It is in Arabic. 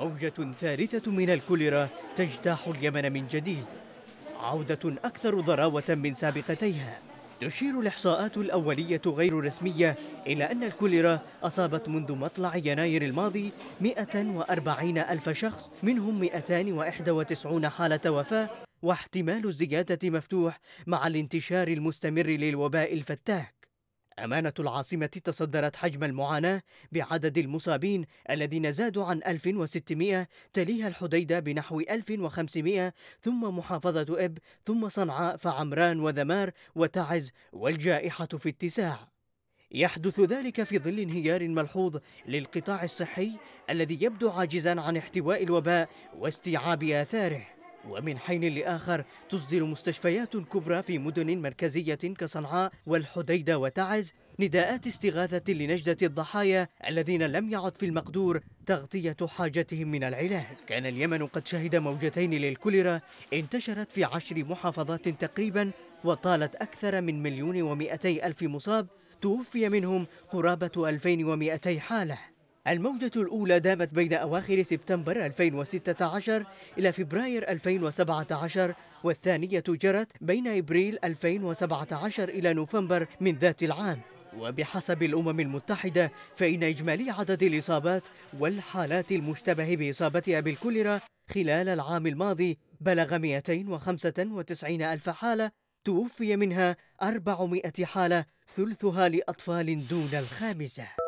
موجة ثالثة من الكوليرا تجتاح اليمن من جديد عودة أكثر ضراوة من سابقتيها تشير الإحصاءات الأولية غير رسمية إلى أن الكوليرا أصابت منذ مطلع يناير الماضي 140 ألف شخص منهم 291 حالة وفاة واحتمال الزيادة مفتوح مع الانتشار المستمر للوباء الفتاك أمانة العاصمة تصدرت حجم المعاناة بعدد المصابين الذين زادوا عن 1600 تليها الحديدة بنحو 1500 ثم محافظة إب ثم صنعاء فعمران وذمار وتعز والجائحة في اتساع يحدث ذلك في ظل انهيار ملحوظ للقطاع الصحي الذي يبدو عاجزا عن احتواء الوباء واستيعاب آثاره ومن حين لآخر تصدر مستشفيات كبرى في مدن مركزية كصنعاء والحديدة وتعز نداءات استغاثة لنجدة الضحايا الذين لم يعد في المقدور تغطية حاجتهم من العلاج كان اليمن قد شهد موجتين للكوليرا انتشرت في عشر محافظات تقريبا وطالت أكثر من مليون ومئتي ألف مصاب توفي منهم قرابة 2200 حالة الموجة الأولى دامت بين أواخر سبتمبر 2016 إلى فبراير 2017 والثانية جرت بين إبريل 2017 إلى نوفمبر من ذات العام وبحسب الأمم المتحدة فإن إجمالي عدد الإصابات والحالات المشتبه بإصابتها بالكوليرا خلال العام الماضي بلغ 295 ألف حالة توفي منها 400 حالة ثلثها لأطفال دون الخامسة